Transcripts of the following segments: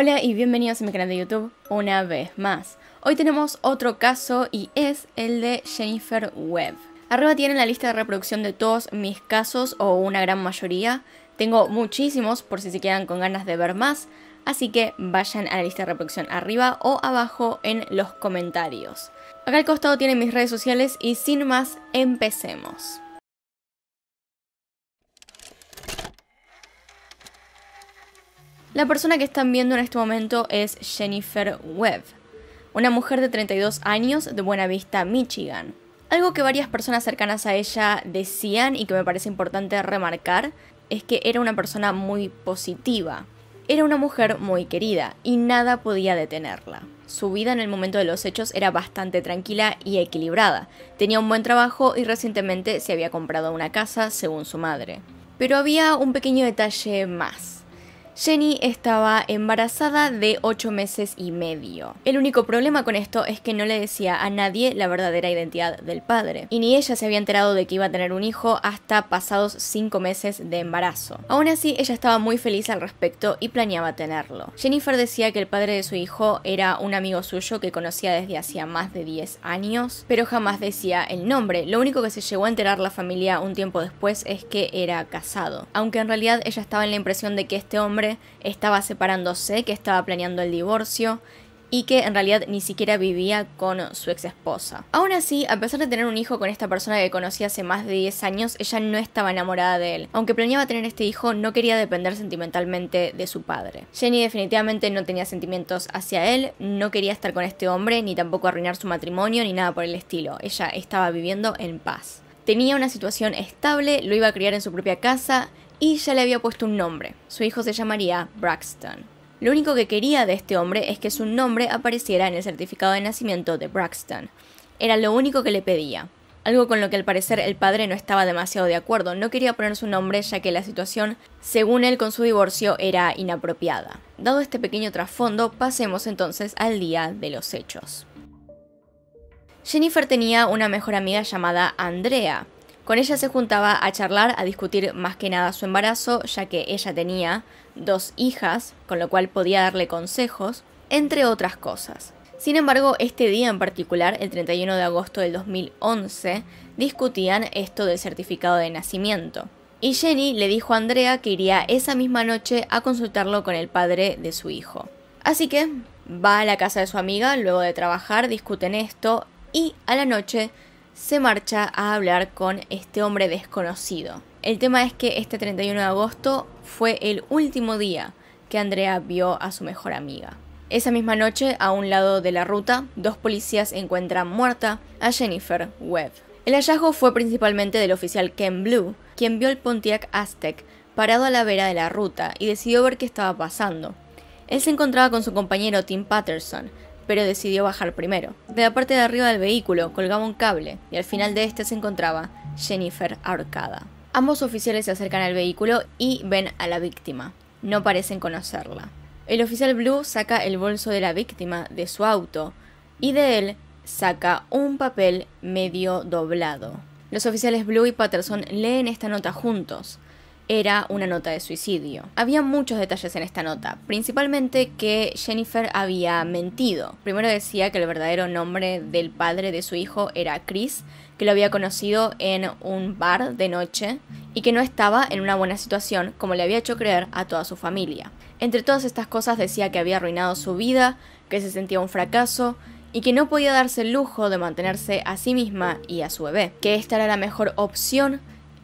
Hola y bienvenidos a mi canal de YouTube una vez más. Hoy tenemos otro caso y es el de Jennifer Webb. Arriba tienen la lista de reproducción de todos mis casos o una gran mayoría. Tengo muchísimos por si se quedan con ganas de ver más, así que vayan a la lista de reproducción arriba o abajo en los comentarios. Acá al costado tienen mis redes sociales y sin más, empecemos. La persona que están viendo en este momento es Jennifer Webb, una mujer de 32 años de Buena Vista, Michigan. Algo que varias personas cercanas a ella decían y que me parece importante remarcar es que era una persona muy positiva. Era una mujer muy querida y nada podía detenerla. Su vida en el momento de los hechos era bastante tranquila y equilibrada. Tenía un buen trabajo y recientemente se había comprado una casa, según su madre. Pero había un pequeño detalle más. Jenny estaba embarazada de 8 meses y medio. El único problema con esto es que no le decía a nadie la verdadera identidad del padre, y ni ella se había enterado de que iba a tener un hijo hasta pasados 5 meses de embarazo. Aún así, ella estaba muy feliz al respecto y planeaba tenerlo. Jennifer decía que el padre de su hijo era un amigo suyo que conocía desde hacía más de 10 años, pero jamás decía el nombre. Lo único que se llegó a enterar la familia un tiempo después es que era casado, aunque en realidad ella estaba en la impresión de que este hombre estaba separándose, que estaba planeando el divorcio y que en realidad ni siquiera vivía con su ex esposa. Aún así, a pesar de tener un hijo con esta persona que conocía hace más de 10 años, ella no estaba enamorada de él. Aunque planeaba tener este hijo, no quería depender sentimentalmente de su padre. Jenny definitivamente no tenía sentimientos hacia él, no quería estar con este hombre, ni tampoco arruinar su matrimonio, ni nada por el estilo. Ella estaba viviendo en paz. Tenía una situación estable, lo iba a criar en su propia casa, y ya le había puesto un nombre. Su hijo se llamaría Braxton. Lo único que quería de este hombre es que su nombre apareciera en el certificado de nacimiento de Braxton. Era lo único que le pedía. Algo con lo que al parecer el padre no estaba demasiado de acuerdo. No quería poner su nombre ya que la situación, según él con su divorcio, era inapropiada. Dado este pequeño trasfondo, pasemos entonces al día de los hechos. Jennifer tenía una mejor amiga llamada Andrea, con ella se juntaba a charlar, a discutir más que nada su embarazo, ya que ella tenía dos hijas, con lo cual podía darle consejos, entre otras cosas. Sin embargo, este día en particular, el 31 de agosto del 2011, discutían esto del certificado de nacimiento. Y Jenny le dijo a Andrea que iría esa misma noche a consultarlo con el padre de su hijo. Así que va a la casa de su amiga, luego de trabajar discuten esto y a la noche se marcha a hablar con este hombre desconocido. El tema es que este 31 de agosto fue el último día que Andrea vio a su mejor amiga. Esa misma noche, a un lado de la ruta, dos policías encuentran muerta a Jennifer Webb. El hallazgo fue principalmente del oficial Ken Blue, quien vio el Pontiac Aztec parado a la vera de la ruta y decidió ver qué estaba pasando. Él se encontraba con su compañero Tim Patterson, pero decidió bajar primero. De la parte de arriba del vehículo colgaba un cable y al final de este se encontraba Jennifer ahorcada. Ambos oficiales se acercan al vehículo y ven a la víctima. No parecen conocerla. El oficial Blue saca el bolso de la víctima de su auto y de él saca un papel medio doblado. Los oficiales Blue y Patterson leen esta nota juntos era una nota de suicidio. Había muchos detalles en esta nota, principalmente que Jennifer había mentido. Primero decía que el verdadero nombre del padre de su hijo era Chris, que lo había conocido en un bar de noche y que no estaba en una buena situación como le había hecho creer a toda su familia. Entre todas estas cosas decía que había arruinado su vida, que se sentía un fracaso, y que no podía darse el lujo de mantenerse a sí misma y a su bebé, que esta era la mejor opción,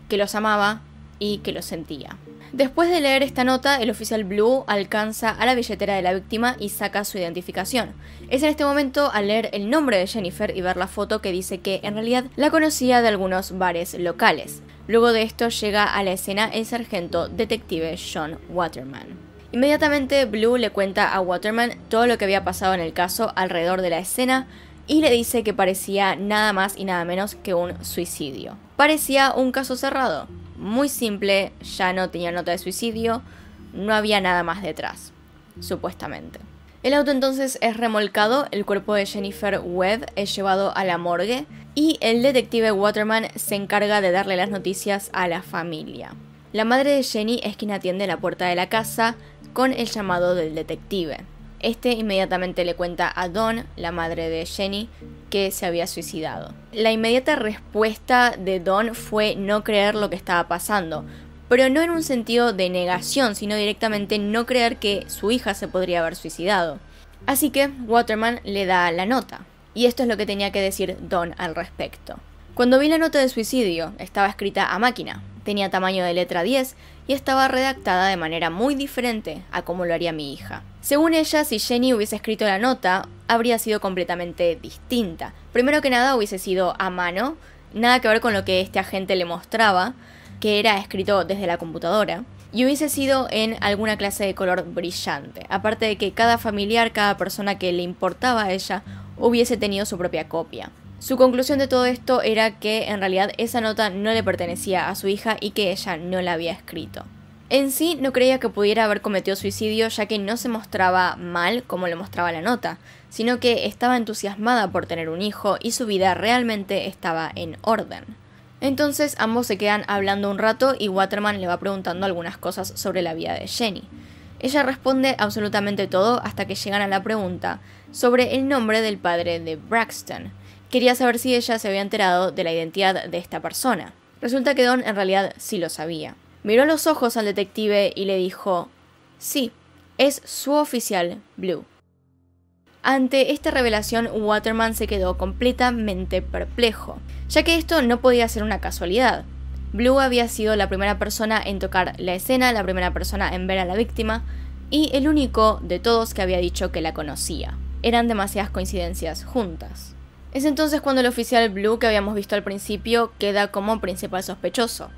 que los amaba y que lo sentía. Después de leer esta nota, el oficial Blue alcanza a la billetera de la víctima y saca su identificación. Es en este momento, al leer el nombre de Jennifer y ver la foto, que dice que en realidad la conocía de algunos bares locales. Luego de esto llega a la escena el sargento detective John Waterman. Inmediatamente Blue le cuenta a Waterman todo lo que había pasado en el caso alrededor de la escena y le dice que parecía nada más y nada menos que un suicidio. Parecía un caso cerrado, muy simple, ya no tenía nota de suicidio, no había nada más detrás, supuestamente. El auto entonces es remolcado, el cuerpo de Jennifer Webb es llevado a la morgue y el detective Waterman se encarga de darle las noticias a la familia. La madre de Jenny es quien atiende la puerta de la casa con el llamado del detective. Este inmediatamente le cuenta a Don, la madre de Jenny, que se había suicidado. La inmediata respuesta de Don fue no creer lo que estaba pasando, pero no en un sentido de negación, sino directamente no creer que su hija se podría haber suicidado. Así que Waterman le da la nota, y esto es lo que tenía que decir Don al respecto. Cuando vi la nota de suicidio, estaba escrita a máquina, tenía tamaño de letra 10 y estaba redactada de manera muy diferente a como lo haría mi hija. Según ella, si Jenny hubiese escrito la nota, habría sido completamente distinta. Primero que nada hubiese sido a mano, nada que ver con lo que este agente le mostraba, que era escrito desde la computadora, y hubiese sido en alguna clase de color brillante, aparte de que cada familiar, cada persona que le importaba a ella, hubiese tenido su propia copia. Su conclusión de todo esto era que en realidad esa nota no le pertenecía a su hija y que ella no la había escrito. En sí no creía que pudiera haber cometido suicidio ya que no se mostraba mal como le mostraba la nota, sino que estaba entusiasmada por tener un hijo y su vida realmente estaba en orden. Entonces ambos se quedan hablando un rato y Waterman le va preguntando algunas cosas sobre la vida de Jenny. Ella responde absolutamente todo hasta que llegan a la pregunta sobre el nombre del padre de Braxton quería saber si ella se había enterado de la identidad de esta persona. Resulta que Don en realidad sí lo sabía. Miró a los ojos al detective y le dijo, sí, es su oficial, Blue. Ante esta revelación, Waterman se quedó completamente perplejo, ya que esto no podía ser una casualidad. Blue había sido la primera persona en tocar la escena, la primera persona en ver a la víctima y el único de todos que había dicho que la conocía. Eran demasiadas coincidencias juntas. Es entonces cuando el oficial Blue que habíamos visto al principio queda como principal sospechoso.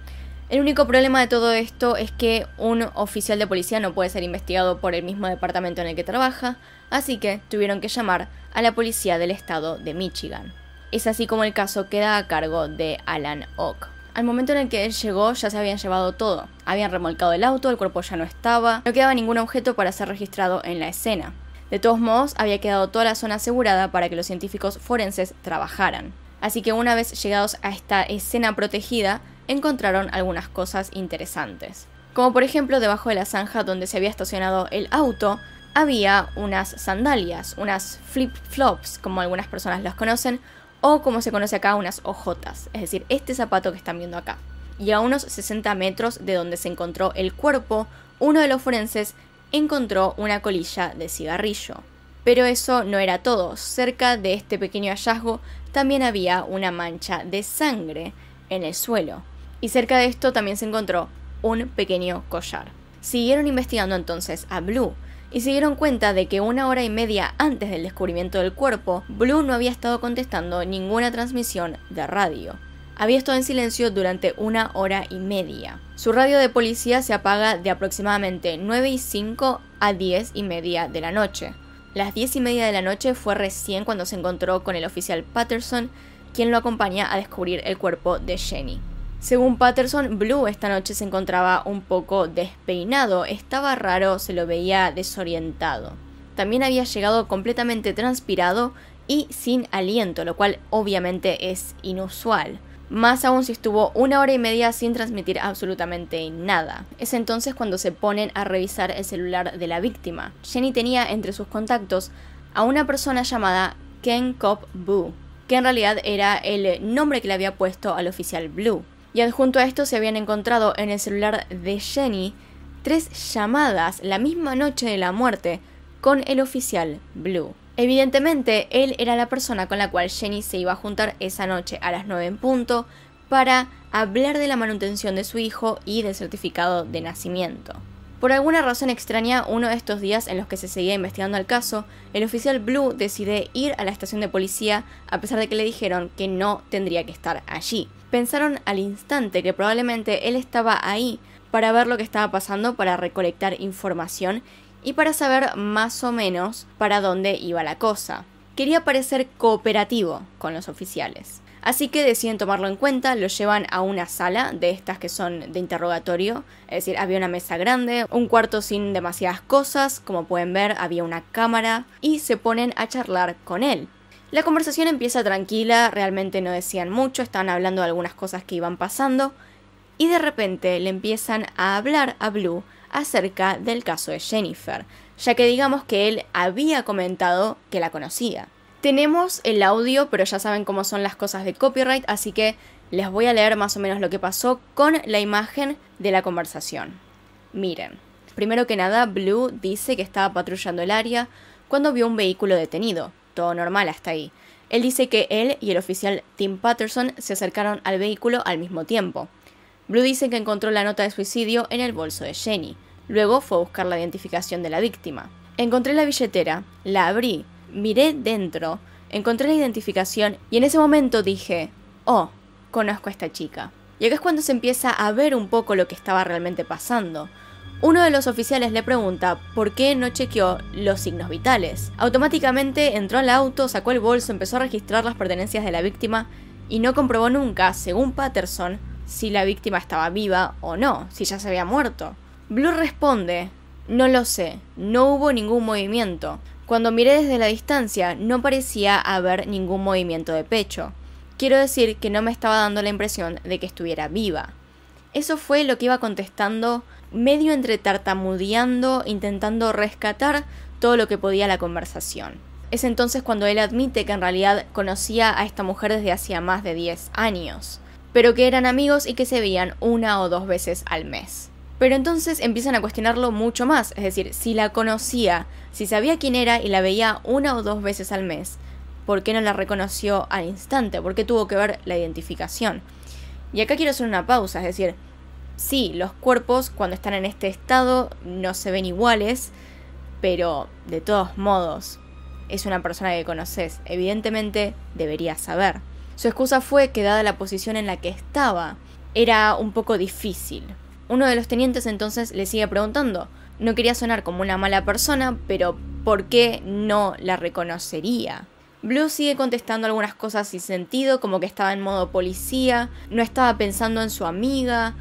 El único problema de todo esto es que un oficial de policía no puede ser investigado por el mismo departamento en el que trabaja, así que tuvieron que llamar a la policía del estado de Michigan. Es así como el caso queda a cargo de Alan Oak. Al momento en el que él llegó ya se habían llevado todo. Habían remolcado el auto, el cuerpo ya no estaba, no quedaba ningún objeto para ser registrado en la escena. De todos modos, había quedado toda la zona asegurada para que los científicos forenses trabajaran. Así que una vez llegados a esta escena protegida, encontraron algunas cosas interesantes. Como por ejemplo, debajo de la zanja donde se había estacionado el auto, había unas sandalias, unas flip-flops, como algunas personas las conocen, o como se conoce acá, unas ojotas, es decir, este zapato que están viendo acá. Y a unos 60 metros de donde se encontró el cuerpo, uno de los forenses encontró una colilla de cigarrillo. Pero eso no era todo, cerca de este pequeño hallazgo también había una mancha de sangre en el suelo. Y cerca de esto también se encontró un pequeño collar. Siguieron investigando entonces a Blue, y se dieron cuenta de que una hora y media antes del descubrimiento del cuerpo, Blue no había estado contestando ninguna transmisión de radio. Había estado en silencio durante una hora y media. Su radio de policía se apaga de aproximadamente 9 y 5 a 10 y media de la noche. Las 10 y media de la noche fue recién cuando se encontró con el oficial Patterson, quien lo acompaña a descubrir el cuerpo de Jenny. Según Patterson, Blue esta noche se encontraba un poco despeinado, estaba raro, se lo veía desorientado. También había llegado completamente transpirado y sin aliento, lo cual obviamente es inusual más aún si estuvo una hora y media sin transmitir absolutamente nada. Es entonces cuando se ponen a revisar el celular de la víctima. Jenny tenía entre sus contactos a una persona llamada Ken Cop Boo, que en realidad era el nombre que le había puesto al oficial Blue. Y adjunto a esto se habían encontrado en el celular de Jenny tres llamadas la misma noche de la muerte con el oficial Blue. Evidentemente, él era la persona con la cual Jenny se iba a juntar esa noche a las 9 en punto para hablar de la manutención de su hijo y del certificado de nacimiento. Por alguna razón extraña, uno de estos días en los que se seguía investigando el caso, el oficial Blue decide ir a la estación de policía a pesar de que le dijeron que no tendría que estar allí. Pensaron al instante que probablemente él estaba ahí para ver lo que estaba pasando, para recolectar información y para saber más o menos para dónde iba la cosa. Quería parecer cooperativo con los oficiales. Así que deciden tomarlo en cuenta, lo llevan a una sala de estas que son de interrogatorio, es decir, había una mesa grande, un cuarto sin demasiadas cosas, como pueden ver había una cámara, y se ponen a charlar con él. La conversación empieza tranquila, realmente no decían mucho, estaban hablando de algunas cosas que iban pasando, y de repente le empiezan a hablar a Blue acerca del caso de Jennifer, ya que digamos que él había comentado que la conocía. Tenemos el audio, pero ya saben cómo son las cosas de copyright, así que les voy a leer más o menos lo que pasó con la imagen de la conversación. Miren, primero que nada, Blue dice que estaba patrullando el área cuando vio un vehículo detenido. Todo normal hasta ahí. Él dice que él y el oficial Tim Patterson se acercaron al vehículo al mismo tiempo. Blue dice que encontró la nota de suicidio en el bolso de Jenny. Luego fue a buscar la identificación de la víctima. Encontré la billetera, la abrí, miré dentro, encontré la identificación y en ese momento dije, oh, conozco a esta chica. Y acá es cuando se empieza a ver un poco lo que estaba realmente pasando. Uno de los oficiales le pregunta por qué no chequeó los signos vitales. Automáticamente entró al auto, sacó el bolso, empezó a registrar las pertenencias de la víctima y no comprobó nunca, según Patterson, si la víctima estaba viva o no, si ya se había muerto. Blue responde, no lo sé, no hubo ningún movimiento. Cuando miré desde la distancia no parecía haber ningún movimiento de pecho. Quiero decir que no me estaba dando la impresión de que estuviera viva. Eso fue lo que iba contestando, medio entre tartamudeando, intentando rescatar todo lo que podía la conversación. Es entonces cuando él admite que en realidad conocía a esta mujer desde hacía más de 10 años, pero que eran amigos y que se veían una o dos veces al mes. Pero entonces empiezan a cuestionarlo mucho más, es decir, si la conocía, si sabía quién era y la veía una o dos veces al mes, ¿por qué no la reconoció al instante? ¿Por qué tuvo que ver la identificación? Y acá quiero hacer una pausa, es decir, sí, los cuerpos cuando están en este estado no se ven iguales, pero de todos modos, es una persona que conoces, evidentemente debería saber. Su excusa fue que dada la posición en la que estaba, era un poco difícil uno de los tenientes entonces le sigue preguntando. No quería sonar como una mala persona, pero ¿por qué no la reconocería? Blue sigue contestando algunas cosas sin sentido, como que estaba en modo policía, no estaba pensando en su amiga,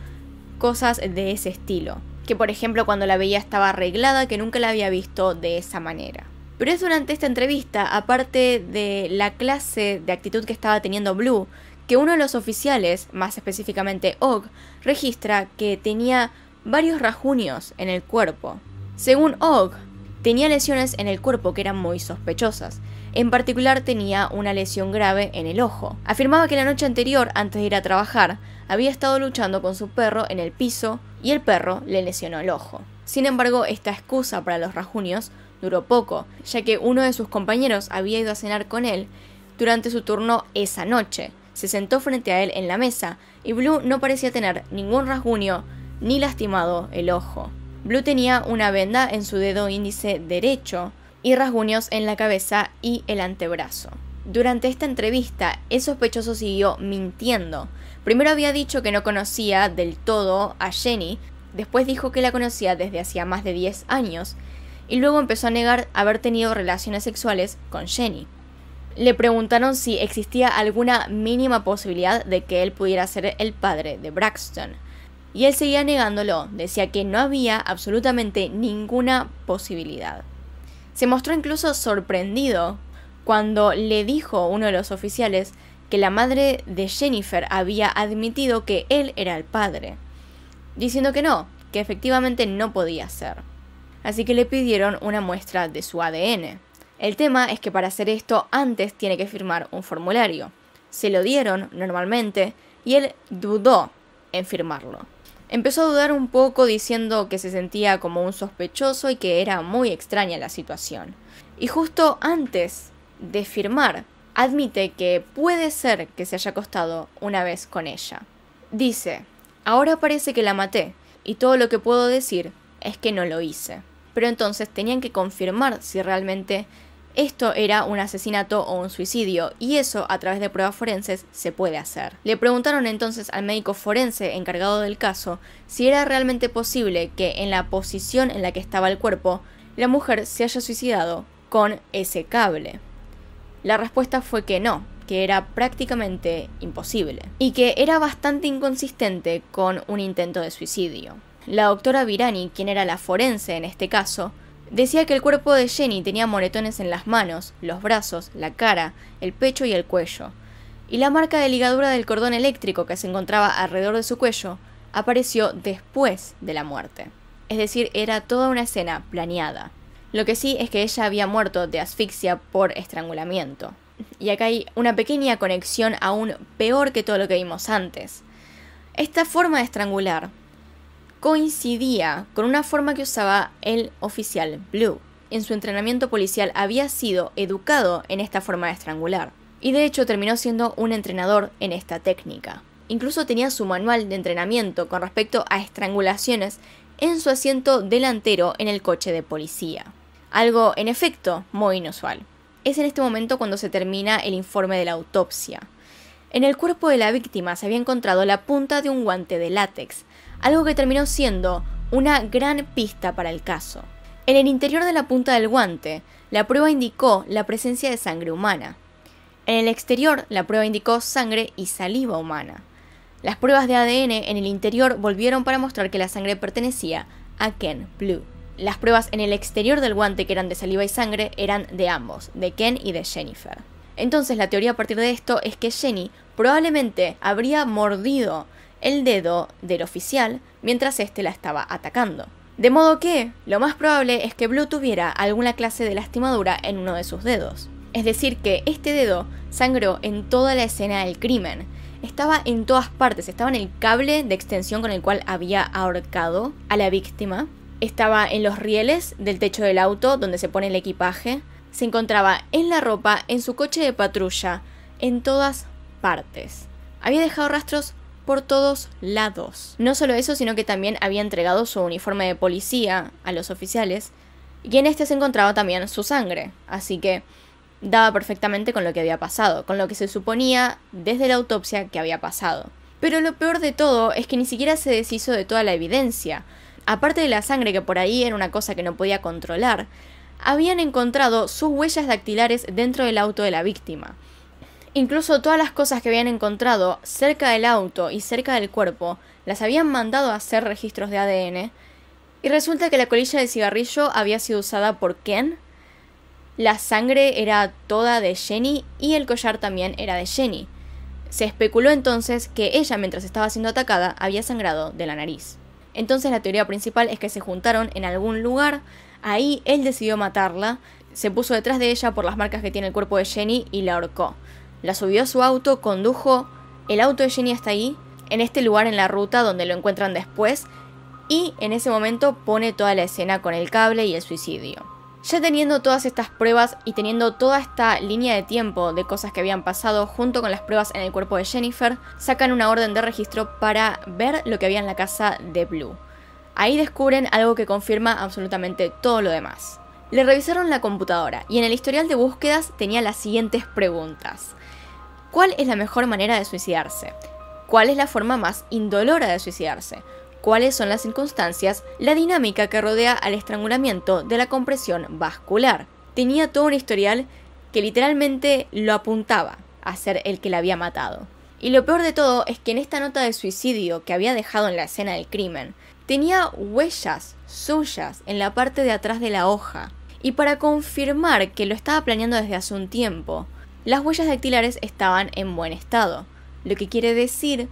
cosas de ese estilo. Que por ejemplo cuando la veía estaba arreglada, que nunca la había visto de esa manera. Pero es durante esta entrevista, aparte de la clase de actitud que estaba teniendo Blue, que uno de los oficiales, más específicamente Og, registra que tenía varios rajunios en el cuerpo. Según Og, tenía lesiones en el cuerpo que eran muy sospechosas. En particular tenía una lesión grave en el ojo. Afirmaba que la noche anterior, antes de ir a trabajar, había estado luchando con su perro en el piso y el perro le lesionó el ojo. Sin embargo, esta excusa para los rajunios duró poco, ya que uno de sus compañeros había ido a cenar con él durante su turno esa noche, se sentó frente a él en la mesa, y Blue no parecía tener ningún rasguño ni lastimado el ojo. Blue tenía una venda en su dedo índice derecho y rasguños en la cabeza y el antebrazo. Durante esta entrevista, el sospechoso siguió mintiendo. Primero había dicho que no conocía del todo a Jenny, después dijo que la conocía desde hacía más de 10 años, y luego empezó a negar haber tenido relaciones sexuales con Jenny. Le preguntaron si existía alguna mínima posibilidad de que él pudiera ser el padre de Braxton. Y él seguía negándolo, decía que no había absolutamente ninguna posibilidad. Se mostró incluso sorprendido cuando le dijo uno de los oficiales que la madre de Jennifer había admitido que él era el padre, diciendo que no, que efectivamente no podía ser. Así que le pidieron una muestra de su ADN. El tema es que para hacer esto antes tiene que firmar un formulario. Se lo dieron normalmente y él dudó en firmarlo. Empezó a dudar un poco diciendo que se sentía como un sospechoso y que era muy extraña la situación. Y justo antes de firmar, admite que puede ser que se haya acostado una vez con ella. Dice, ahora parece que la maté y todo lo que puedo decir es que no lo hice. Pero entonces tenían que confirmar si realmente esto era un asesinato o un suicidio, y eso a través de pruebas forenses se puede hacer. Le preguntaron entonces al médico forense encargado del caso si era realmente posible que en la posición en la que estaba el cuerpo, la mujer se haya suicidado con ese cable. La respuesta fue que no, que era prácticamente imposible, y que era bastante inconsistente con un intento de suicidio. La doctora Virani, quien era la forense en este caso, Decía que el cuerpo de Jenny tenía moretones en las manos, los brazos, la cara, el pecho y el cuello, y la marca de ligadura del cordón eléctrico que se encontraba alrededor de su cuello apareció después de la muerte. Es decir, era toda una escena planeada. Lo que sí es que ella había muerto de asfixia por estrangulamiento. Y acá hay una pequeña conexión aún peor que todo lo que vimos antes. Esta forma de estrangular coincidía con una forma que usaba el oficial Blue. En su entrenamiento policial había sido educado en esta forma de estrangular, y de hecho terminó siendo un entrenador en esta técnica. Incluso tenía su manual de entrenamiento con respecto a estrangulaciones en su asiento delantero en el coche de policía. Algo, en efecto, muy inusual. Es en este momento cuando se termina el informe de la autopsia. En el cuerpo de la víctima se había encontrado la punta de un guante de látex, algo que terminó siendo una gran pista para el caso. En el interior de la punta del guante, la prueba indicó la presencia de sangre humana. En el exterior, la prueba indicó sangre y saliva humana. Las pruebas de ADN en el interior volvieron para mostrar que la sangre pertenecía a Ken Blue. Las pruebas en el exterior del guante que eran de saliva y sangre eran de ambos, de Ken y de Jennifer. Entonces la teoría a partir de esto es que Jenny probablemente habría mordido el dedo del oficial mientras éste la estaba atacando. De modo que, lo más probable es que Blue tuviera alguna clase de lastimadura en uno de sus dedos. Es decir, que este dedo sangró en toda la escena del crimen. Estaba en todas partes, estaba en el cable de extensión con el cual había ahorcado a la víctima, estaba en los rieles del techo del auto donde se pone el equipaje, se encontraba en la ropa, en su coche de patrulla, en todas partes. Había dejado rastros por todos lados. No solo eso, sino que también había entregado su uniforme de policía a los oficiales y en este se encontraba también su sangre, así que daba perfectamente con lo que había pasado, con lo que se suponía desde la autopsia que había pasado. Pero lo peor de todo es que ni siquiera se deshizo de toda la evidencia. Aparte de la sangre, que por ahí era una cosa que no podía controlar, habían encontrado sus huellas dactilares dentro del auto de la víctima. Incluso todas las cosas que habían encontrado cerca del auto y cerca del cuerpo las habían mandado a hacer registros de ADN. Y resulta que la colilla de cigarrillo había sido usada por Ken, la sangre era toda de Jenny y el collar también era de Jenny. Se especuló entonces que ella mientras estaba siendo atacada había sangrado de la nariz. Entonces la teoría principal es que se juntaron en algún lugar, ahí él decidió matarla, se puso detrás de ella por las marcas que tiene el cuerpo de Jenny y la ahorcó la subió a su auto, condujo el auto de Jenny hasta ahí, en este lugar en la ruta donde lo encuentran después, y en ese momento pone toda la escena con el cable y el suicidio. Ya teniendo todas estas pruebas y teniendo toda esta línea de tiempo de cosas que habían pasado junto con las pruebas en el cuerpo de Jennifer, sacan una orden de registro para ver lo que había en la casa de Blue. Ahí descubren algo que confirma absolutamente todo lo demás. Le revisaron la computadora y en el historial de búsquedas tenía las siguientes preguntas. ¿Cuál es la mejor manera de suicidarse? ¿Cuál es la forma más indolora de suicidarse? ¿Cuáles son las circunstancias, la dinámica que rodea al estrangulamiento de la compresión vascular? Tenía todo un historial que literalmente lo apuntaba a ser el que la había matado. Y lo peor de todo es que en esta nota de suicidio que había dejado en la escena del crimen, tenía huellas suyas en la parte de atrás de la hoja. Y para confirmar que lo estaba planeando desde hace un tiempo, las huellas dactilares estaban en buen estado, lo que quiere decir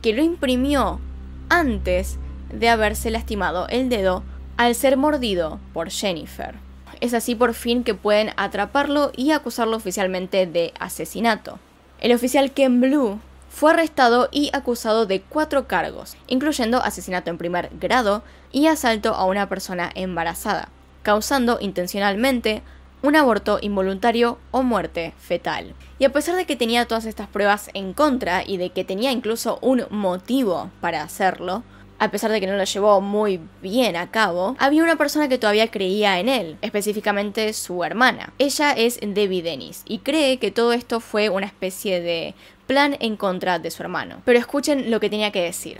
que lo imprimió antes de haberse lastimado el dedo al ser mordido por Jennifer. Es así por fin que pueden atraparlo y acusarlo oficialmente de asesinato. El oficial Ken Blue fue arrestado y acusado de cuatro cargos, incluyendo asesinato en primer grado y asalto a una persona embarazada, causando intencionalmente un aborto involuntario o muerte fetal. Y a pesar de que tenía todas estas pruebas en contra y de que tenía incluso un motivo para hacerlo, a pesar de que no lo llevó muy bien a cabo, había una persona que todavía creía en él, específicamente su hermana. Ella es Debbie Dennis y cree que todo esto fue una especie de plan en contra de su hermano. Pero escuchen lo que tenía que decir.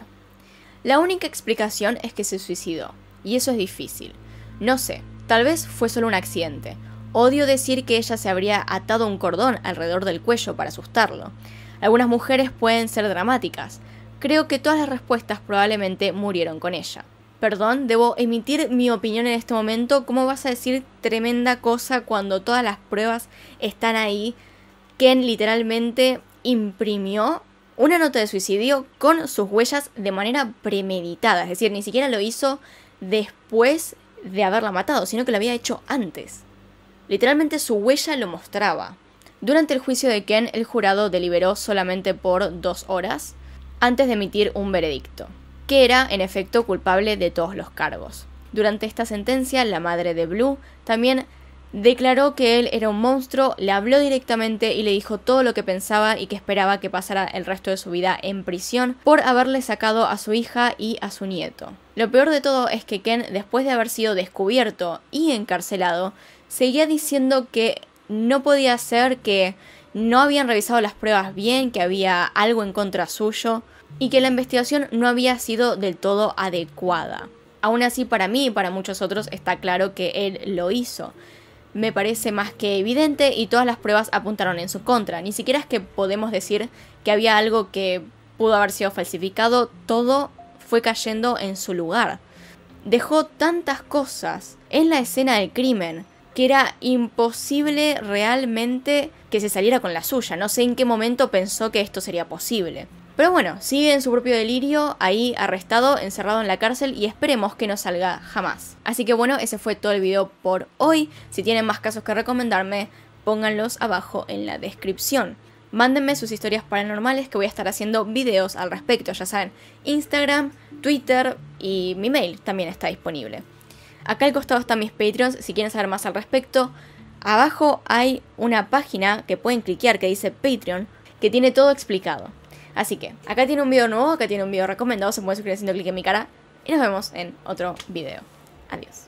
La única explicación es que se suicidó, y eso es difícil. No sé, tal vez fue solo un accidente, Odio decir que ella se habría atado un cordón alrededor del cuello para asustarlo. Algunas mujeres pueden ser dramáticas. Creo que todas las respuestas probablemente murieron con ella. Perdón, debo emitir mi opinión en este momento. ¿Cómo vas a decir tremenda cosa cuando todas las pruebas están ahí? Ken literalmente imprimió una nota de suicidio con sus huellas de manera premeditada. Es decir, ni siquiera lo hizo después de haberla matado, sino que lo había hecho antes. Literalmente su huella lo mostraba. Durante el juicio de Ken, el jurado deliberó solamente por dos horas antes de emitir un veredicto, que era en efecto culpable de todos los cargos. Durante esta sentencia, la madre de Blue también declaró que él era un monstruo, le habló directamente y le dijo todo lo que pensaba y que esperaba que pasara el resto de su vida en prisión por haberle sacado a su hija y a su nieto. Lo peor de todo es que Ken, después de haber sido descubierto y encarcelado, seguía diciendo que no podía ser que no habían revisado las pruebas bien, que había algo en contra suyo y que la investigación no había sido del todo adecuada. Aún así, para mí y para muchos otros está claro que él lo hizo. Me parece más que evidente y todas las pruebas apuntaron en su contra. Ni siquiera es que podemos decir que había algo que pudo haber sido falsificado, todo fue cayendo en su lugar. Dejó tantas cosas en la escena del crimen que era imposible realmente que se saliera con la suya. No sé en qué momento pensó que esto sería posible. Pero bueno, sigue en su propio delirio, ahí arrestado, encerrado en la cárcel y esperemos que no salga jamás. Así que bueno, ese fue todo el video por hoy. Si tienen más casos que recomendarme, pónganlos abajo en la descripción. Mándenme sus historias paranormales que voy a estar haciendo videos al respecto, ya saben, Instagram, Twitter y mi mail también está disponible. Acá al costado están mis Patreons, si quieren saber más al respecto. Abajo hay una página que pueden cliquear que dice Patreon, que tiene todo explicado. Así que, acá tiene un video nuevo, acá tiene un video recomendado, se pueden suscribir haciendo clic en mi cara. Y nos vemos en otro video. Adiós.